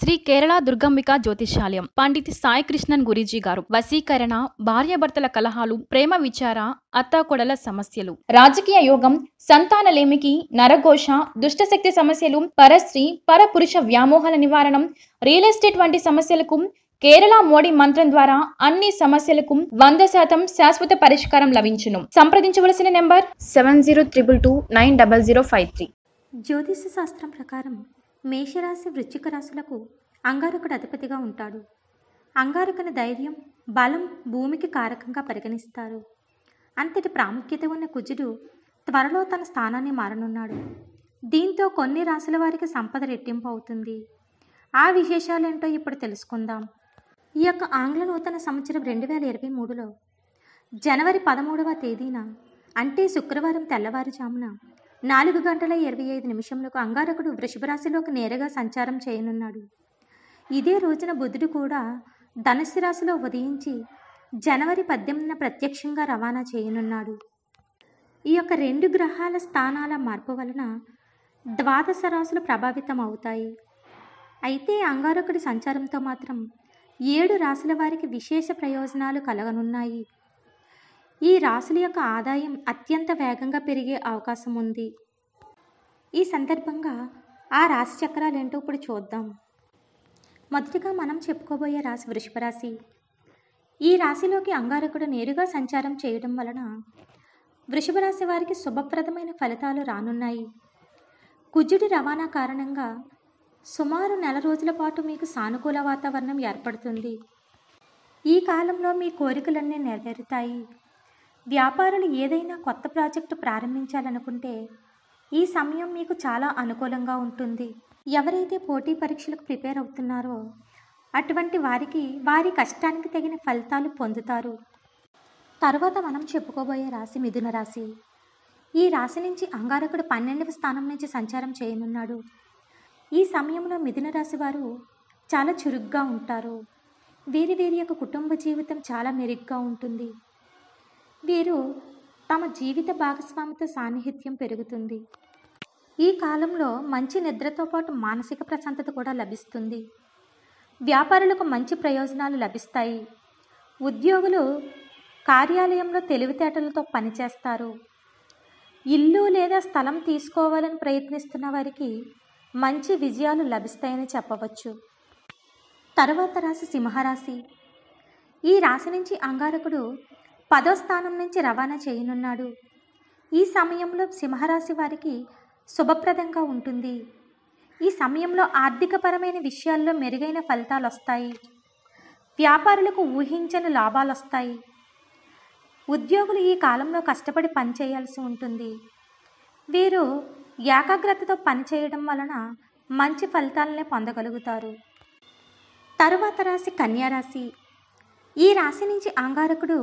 శ్రీ కేరళ దుర్గంబిక జ్యోతిషాలయం పండిత్ సాయి కృష్ణన్ గురీజీ గారు వశీకరణ భార్యాభర్తల కలహాలు ప్రేమ విచార అత్తాకొడల సమస్యలు రాజకీయ యోగం సంతానలేమికి నరఘోష దుష్టశక్తి సమస్యలు పరశ్రీ పరపురుష వ్యామోహాల నివారణం రియల్ ఎస్టేట్ వంటి సమస్యలకు కేరళ మోడీ మంత్రం ద్వారా అన్ని సమస్యలకు వంద శాతం శాశ్వత పరిష్కారం లభించును సంప్రదించవలసిన number seven zero triple two nine double zero five three జ్యోతిష శాస్త్రం ప్రకారం మేషరాశి వృశ్చిక రాశులకు అంగారకుడు అధిపతిగా ఉంటాడు అంగారకుని ధైర్యం బలం భూమికి కారకంగా పరిగణిస్తారు అంతటి ప్రాముఖ్యత ఉన్న కుజుడు త్వరలో తన స్థానాన్ని మారనున్నాడు దీంతో కొన్ని రాశుల వారికి సంపద రెట్టింపు అవుతుంది ఆ విశేషాలేంటో ఇప్పుడు తెలుసుకుందాం ఈ యొక్క ఆంగ్ల నూతన సంవత్సరం రెండు వేల ఇరవై మూడులో జనవరి పదమూడవ తేదీన అంటే శుక్రవారం తెల్లవారుజామున నాలుగు గంటల ఇరవై ఐదు నిమిషములకు అంగారకుడు వృషభరాశిలోకి నేరుగా సంచారం చేయనున్నాడు ఇదే రోజున బుధుడు కూడా ధనుసు రాశిలో ఉదయించి జనవరి పద్దెనిమిదిన ప్రత్యక్షంగా రవాణా చేయనున్నాడు ఈ యొక్క రెండు గ్రహాల స్థానాల మార్పు వలన ద్వాదశ రాశులు ప్రభావితం అవుతాయి అయితే అంగారకుడి సంచారంతో మాత్రం ఏడు రాశుల వారికి విశేష ప్రయోజనాలు కలగనున్నాయి ఈ రాసుల యొక్క ఆదాయం అత్యంత వేగంగా పెరిగే అవకాశం ఉంది ఈ సందర్భంగా ఆ రాశి చక్రాలు ఏంటో ఇప్పుడు చూద్దాం మొదటిగా మనం చెప్పుకోబోయే రాశి వృషభ రాశి ఈ రాశిలోకి అంగారకుడు నేరుగా సంచారం చేయడం వలన వృషభ రాశి వారికి శుభప్రదమైన ఫలితాలు రానున్నాయి కుజుడి రవాణా కారణంగా సుమారు నెల రోజుల పాటు మీకు సానుకూల వాతావరణం ఏర్పడుతుంది ఈ కాలంలో మీ కోరికలన్నీ నెరవేరుతాయి వ్యాపారులు ఏదైనా కొత్త ప్రాజెక్టు ప్రారంభించాలనుకుంటే ఈ సమయం మీకు చాలా అనుకూలంగా ఉంటుంది ఎవరైతే పోటీ పరీక్షలకు ప్రిపేర్ అవుతున్నారో అటువంటి వారికి వారి కష్టానికి తగిన ఫలితాలు పొందుతారు తర్వాత మనం చెప్పుకోబోయే రాశి మిథున రాశి ఈ రాశి నుంచి అంగారకుడు పన్నెండవ స్థానం నుంచి సంచారం చేయనున్నాడు ఈ సమయంలో మిథున రాశి వారు చాలా చురుగ్గా ఉంటారు వీరి వీరి యొక్క కుటుంబ జీవితం చాలా మెరుగ్గా ఉంటుంది వీరు తమ జీవిత భాగస్వామితో సాన్నిహిత్యం పెరుగుతుంది ఈ కాలంలో మంచి నిద్రతో పాటు మానసిక ప్రశాంతత కూడా లభిస్తుంది వ్యాపారులకు మంచి ప్రయోజనాలు లభిస్తాయి ఉద్యోగులు కార్యాలయంలో తెలివితేటలతో పనిచేస్తారు ఇల్లు లేదా స్థలం తీసుకోవాలని ప్రయత్నిస్తున్న వారికి మంచి విజయాలు లభిస్తాయని చెప్పవచ్చు తర్వాత రాశి సింహరాశి ఈ రాశి నుంచి అంగారకుడు పదో స్థానం నుంచి రవాణా చేయనున్నాడు ఈ సమయంలో సింహరాశి వారికి శుభప్రదంగా ఉంటుంది ఈ సమయంలో ఆర్థికపరమైన విషయాల్లో మెరుగైన ఫలితాలు వస్తాయి వ్యాపారులకు ఊహించని లాభాలు వస్తాయి ఉద్యోగులు ఈ కాలంలో కష్టపడి పనిచేయాల్సి ఉంటుంది వీరు ఏకాగ్రతతో పనిచేయడం వలన మంచి ఫలితాలనే పొందగలుగుతారు తరువాత రాశి కన్యారాశి ఈ రాశి నుంచి అంగారకుడు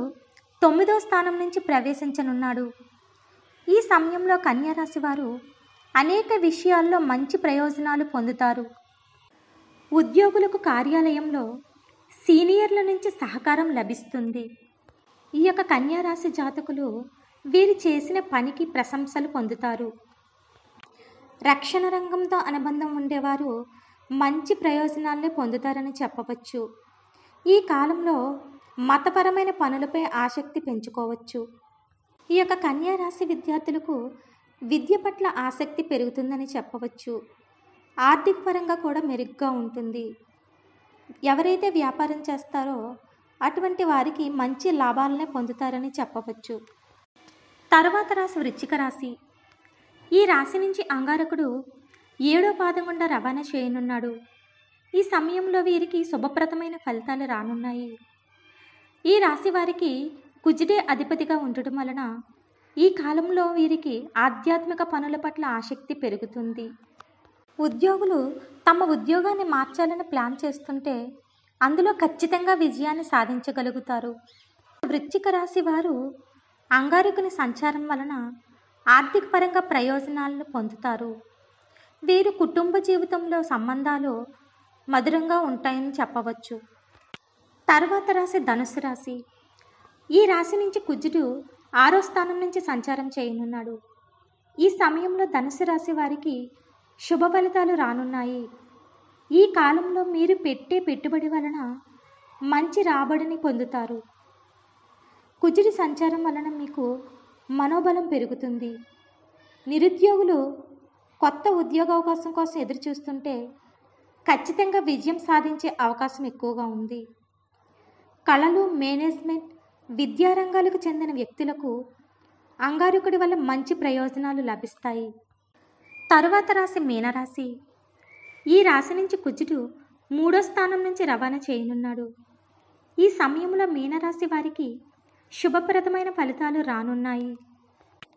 తొమ్మిదో స్థానం నుంచి ప్రవేశించనున్నాడు ఈ సమయంలో కన్యారాశి వారు అనేక విషయాల్లో మంచి ప్రయోజనాలు పొందుతారు ఉద్యోగులకు కార్యాలయంలో సీనియర్ల నుంచి సహకారం లభిస్తుంది ఈ యొక్క కన్యారాశి జాతకులు వీరు చేసిన పనికి ప్రశంసలు పొందుతారు రక్షణ రంగంతో అనుబంధం ఉండేవారు మంచి ప్రయోజనాలను పొందుతారని చెప్పవచ్చు ఈ కాలంలో మతపరమైన పనులపై ఆసక్తి పెంచుకోవచ్చు ఈ యొక్క కన్యారాశి విద్యార్థులకు విద్య పట్ల ఆసక్తి పెరుగుతుందని చెప్పవచ్చు ఆర్థిక పరంగా కూడా మెరుగ్గా ఉంటుంది ఎవరైతే వ్యాపారం చేస్తారో అటువంటి వారికి మంచి లాభాలనే పొందుతారని చెప్పవచ్చు తర్వాత రాశి వృచ్చిక రాశి ఈ రాశి నుంచి అంగారకుడు ఏడో పాదం గుండా రవాణా చేయనున్నాడు ఈ సమయంలో వీరికి శుభప్రదమైన ఫలితాలు రానున్నాయి ఈ రాశి వారికి కుజుడే అధిపతిగా ఉండటం వలన ఈ కాలంలో వీరికి ఆధ్యాత్మిక పనుల పట్ల ఆసక్తి పెరుగుతుంది ఉద్యోగులు తమ ఉద్యోగాన్ని మార్చాలని ప్లాన్ చేస్తుంటే అందులో ఖచ్చితంగా విజయాన్ని సాధించగలుగుతారు వృశ్చిక రాశి వారు అంగారకుని సంచారం వలన ఆర్థిక పరంగా ప్రయోజనాలను పొందుతారు వీరు కుటుంబ జీవితంలో సంబంధాలు మధురంగా ఉంటాయని చెప్పవచ్చు తర్వాత రాశి ధనుసు రాశి ఈ రాశి నుంచి కుజుడు ఆరో స్థానం నుంచి సంచారం చేయనున్నాడు ఈ సమయంలో ధనుసు రాశి వారికి శుభ ఫలితాలు రానున్నాయి ఈ కాలంలో మీరు పెట్టే పెట్టుబడి వలన మంచి రాబడిని పొందుతారు కుజుడి సంచారం వలన మీకు మనోబలం పెరుగుతుంది నిరుద్యోగులు కొత్త ఉద్యోగ అవకాశం కోసం ఎదురు చూస్తుంటే ఖచ్చితంగా విజయం సాధించే అవకాశం ఎక్కువగా ఉంది కళలు మేనేజ్మెంట్ విద్యారంగాలకు చెందిన వ్యక్తులకు అంగారకుడి వల్ల మంచి ప్రయోజనాలు లభిస్తాయి తరువాత రాశి మీనరాశి ఈ రాశి నుంచి కుజుడు మూడో స్థానం నుంచి రవాణా చేయనున్నాడు ఈ సమయంలో మీనరాశి వారికి శుభప్రదమైన ఫలితాలు రానున్నాయి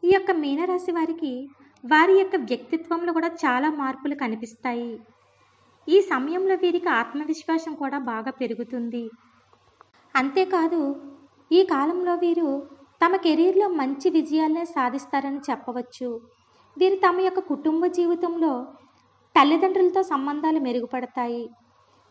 ఈ యొక్క మీనరాశి వారికి వారి యొక్క వ్యక్తిత్వంలో కూడా చాలా మార్పులు కనిపిస్తాయి ఈ సమయంలో వీరికి ఆత్మవిశ్వాసం కూడా బాగా పెరుగుతుంది అంతేకాదు ఈ కాలంలో వీరు తమ కెరీర్లో మంచి విజయాలనే సాధిస్తారని చెప్పవచ్చు వీరు తమ యొక్క కుటుంబ జీవితంలో తల్లిదండ్రులతో సంబంధాలు మెరుగుపడతాయి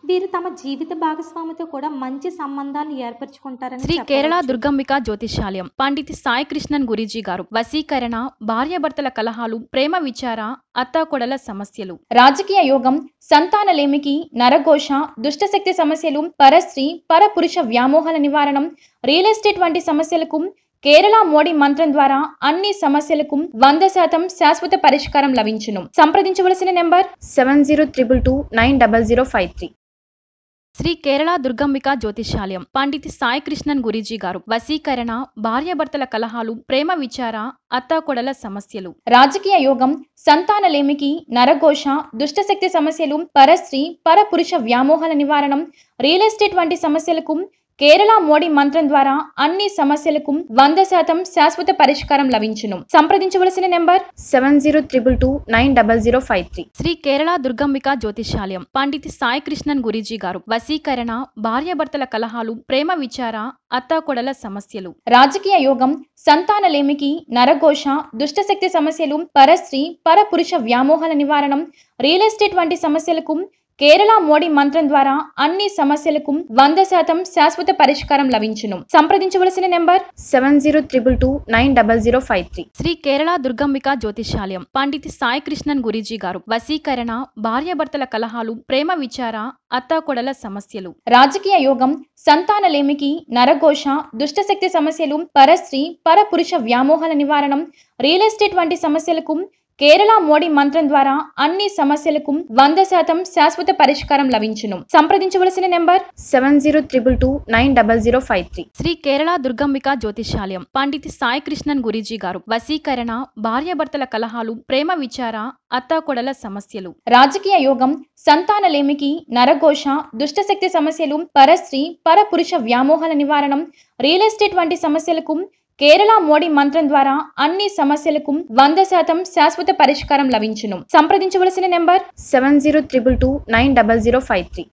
వీరు తమ జీవిత భాగస్వామితో కూడా మంచి సంబంధాలు ఏర్పరచుకుంటారని శ్రీ కేరళ దుర్గంబిక జ్యోతిషాలయం పండిత్ సాయి కృష్ణన్ గురిజీ గారు వశీకరణ భార్యాభర్తల కలహాలు ప్రేమ విచార అత్తాకొడల సమస్యలు రాజకీయ యోగం సంతానలేమికి నరఘోష దుష్టశక్తి సమస్యలు పరస్త్రీ పరపురుష వ్యామోహాల నివారణం రియల్ ఎస్టేట్ వంటి సమస్యలకు కేరళ మోడీ మంత్రం ద్వారా అన్ని సమస్యలకు వంద శాతం శాశ్వత పరిష్కారం లభించును సంప్రదించవలసిన number seven zero triple two nine double zero five three Shri Kerala Durgambika Jyothishalayam Pandit Sai Krishnan గారు వశీకరణ భార్యాభర్తల కలహాలు ప్రేమ విచార అత్తాకొడల సమస్యలు రాజకీయ యోగం సంతానలేమికి నరఘోష దుష్టశక్తి సమస్యలు పరస్త్రీ పరపురుష వ్యామోహాల నివారణం రియల్ ఎస్టేట్ వంటి సమస్యలకు కేరళ మోడీ మంత్రం ద్వారా అన్ని సమస్యలకు వంద శాతం శాశ్వత పరిష్కారం లభించును సంప్రదించవలసిన number seven zero triple two nine double zero five three Shri Kerala Durgambika Jyothishalayam Pandit Sai Krishnan Guruji గారు వసీకరణ భార్యాభర్తల కలహాలు ప్రేమ విచార అత్తాకొడల సమస్యలు రాజకీయ యోగం సంతానలేమికి నరఘోష దుష్టశక్తి సమస్యలు పరస్త్రీ పరపురుష వ్యామోహాల నివారణం రియల్ ఎస్టేట్ వంటి సమస్యలకు కేరళ మోడీ మంత్రం ద్వారా అన్ని సమస్యలకు వంద శాతం శాశ్వత పరిష్కారం లభించును సంప్రదించవలసిన number seven zero triple two nine double zero five three Shri Kerala Durgambika Jyothishalayam Pandit Sai Krishnan Guruji గారు వసీకరణ భార్యాభర్తల కలహాలు ప్రేమ విచార అత్తాకొడల సమస్యలు రాజకీయ యోగం సంతానలేమికి నరఘోష దుష్టశక్తి సమస్యలు పరస్త్రీ పరపురుష వ్యామోహాల నివారణం రియల్ ఎస్టేట్ వంటి సమస్యలకు కేరళ మోడీ మంత్రం ద్వారా అన్ని సమస్యలకు వంద శాతం శాశ్వత పరిష్కారం లభించును సంప్రదించవలసిన number seven zero triple two nine double zero five three Shri Kerala Durgambika Jyothishalayam Pandit Sai Krishnan Guruji గారు వసీకరణ భార్యాభర్తల కలహాలు ప్రేమ విచార అత్తాకొడల సమస్యలు రాజకీయ యోగం సంతానలేమికి నరఘోష దుష్టశక్తి సమస్యలు పరస్త్రీ పరపురుష వ్యామోహాల నివారణం రియల్ ఎస్టేట్ వంటి సమస్యలకు కేరళ మోడీ మంత్రం ద్వారా అన్ని సమస్యలకు వంద శాతం శాశ్వత పరిష్కారం లభించును సంప్రదించవలసిన number seven zero triple two nine double zero five three